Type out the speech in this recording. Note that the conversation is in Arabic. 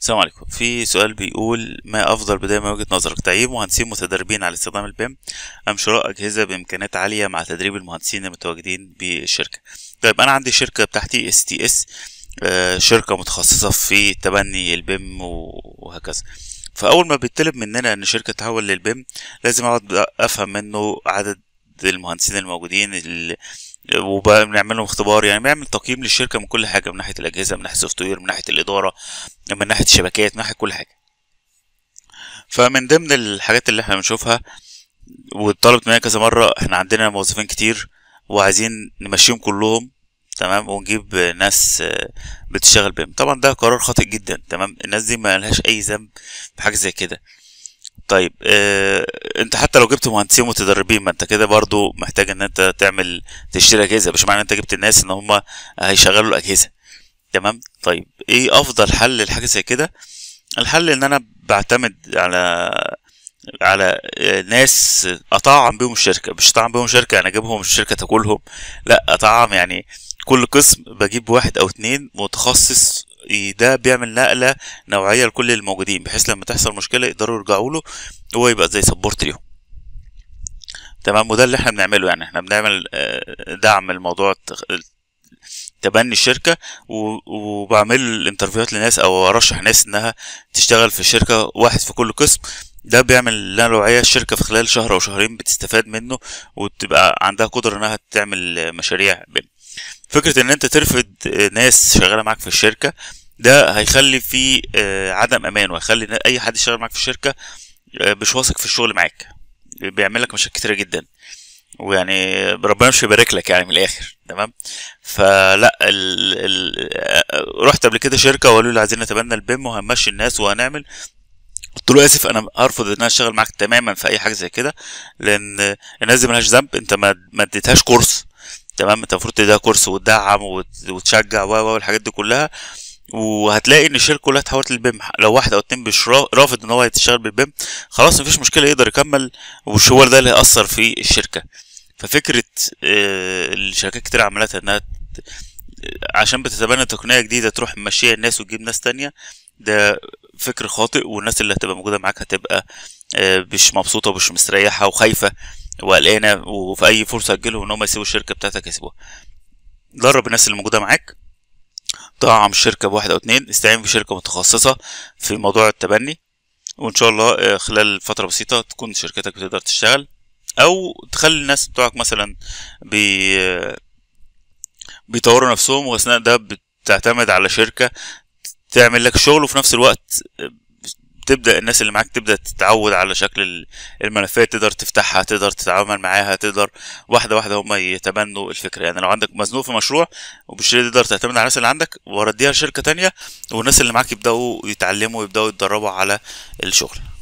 السلام عليكم في سؤال بيقول ما افضل بدايه من وجهه نظرك تعيين مهندسين متدربين على استخدام البيم ام شراء اجهزه بامكانيات عاليه مع تدريب المهندسين المتواجدين بالشركه طيب انا عندي شركه بتاعتي اس تي اس آه، شركه متخصصه في تبني البيم وهكذا فاول ما بيطلب مننا ان الشركه تتحول للبيم لازم اقعد افهم منه عدد المهندسين الموجودين اللي وبنعمل اختبار يعني بنعمل تقييم للشركه من كل حاجه من ناحيه الاجهزه من ناحيه السوفت وير من ناحيه الاداره من ناحيه الشبكات من ناحيه كل حاجه فمن ضمن الحاجات اللي احنا بنشوفها واتطلبت مني كذا مره احنا عندنا موظفين كتير وعايزين نمشيهم كلهم تمام ونجيب ناس آه، بتشتغل بهم طبعا ده قرار خاطئ جدا تمام الناس دي ما لهاش اي ذنب في حاجه زي كده طيب اه انت حتى لو جبت مهندسين متدربين ما انت كده برضو محتاج ان انت تعمل تشتري اجهزه مش معنى انت جبت الناس ان هم هيشغلوا الاجهزه تمام طيب ايه افضل حل لحاجه زي كده الحل ان انا بعتمد على على آه، ناس اطعم بيهم الشركه مش اطعم بيهم شركه انا يعني اجيبهم الشركه تاكلهم لا اطعم يعني كل قسم بجيب واحد او اتنين متخصص ده بيعمل نقله نوعيه لكل الموجودين بحيث لما تحصل مشكله يقدروا يرجعوا له هو يبقى زي سبورت ليهم تمام وده اللي احنا بنعمله يعني احنا بنعمل آه، دعم الموضوع تبني الشركة وبعمل انترفيوهات لناس او ارشح ناس انها تشتغل في الشركة واحد في كل قسم ده بيعمل لنا نوعية الشركة في خلال شهر او شهرين بتستفاد منه وتبقى عندها قدرة انها تعمل مشاريع بنت. فكره ان انت ترفض ناس شغاله معاك في الشركه ده هيخلي في آه، عدم امان وهيخلي اي حد شغال معاك في الشركه آه، مش واثق في الشغل معاك بيعمل لك مشاكل كتيره جدا ويعني ربنا مش يبارك لك يعني من الاخر تمام فلا ال... ال... آه، رحت قبل كده شركه وقالوا لي عايزين نتبنى البيم وهنمشي الناس وهنعمل قلت له اسف انا هرفض ان انا اشتغل معاك تماما في اي حاجه زي كده لان الناس دي ملهاش ذنب انت ما اديتهاش كورس تمام انت المفروض تديها كورس وتدعم وتشجع و و والحاجات دي كلها وهتلاقي ان الشركه كلها اتحولت للبيم لو واحد او اتنين مش رافض ان هو يشتغل بالبيم خلاص مفيش مشكله يقدر يكمل والشغل ده اللي هيأثر في الشركه ففكره آه، الشركات كتير عملتها انها عشان بتتبنى تقنيه جديده تروح ممشيه الناس وتجيب ناس تانية ده فكر خاطئ والناس اللي هتبقى موجوده معاك هتبقى آه، مش مبسوطه ومش مستريحه وخايفه وقلقانه وفي اي فرصه تجيلهم ان هم يسيبوا الشركه بتاعتك يسيبوها درب الناس اللي موجوده معاك طعم الشركة بواحد او اتنين استعين بشركه متخصصه في موضوع التبني وان شاء الله آه، خلال فتره بسيطه تكون شركتك بتقدر تشتغل او تخلي الناس بتوعك مثلا بي آه، بيطوروا نفسهم واثناء ده بتعتمد على شركه تعمل لك شغل وفي نفس الوقت آه، تبدا الناس اللي معاك تبدا تتعود على شكل الملفات تقدر تفتحها تقدر تتعامل معاها تقدر واحده واحده هم يتبنوا الفكره يعني لو عندك مزنوق في مشروع ومش تقدر تعتمد على الناس اللي عندك ورديها لشركه تانية والناس اللي معاك يبداوا يتعلموا يبداوا يتدربوا على الشغل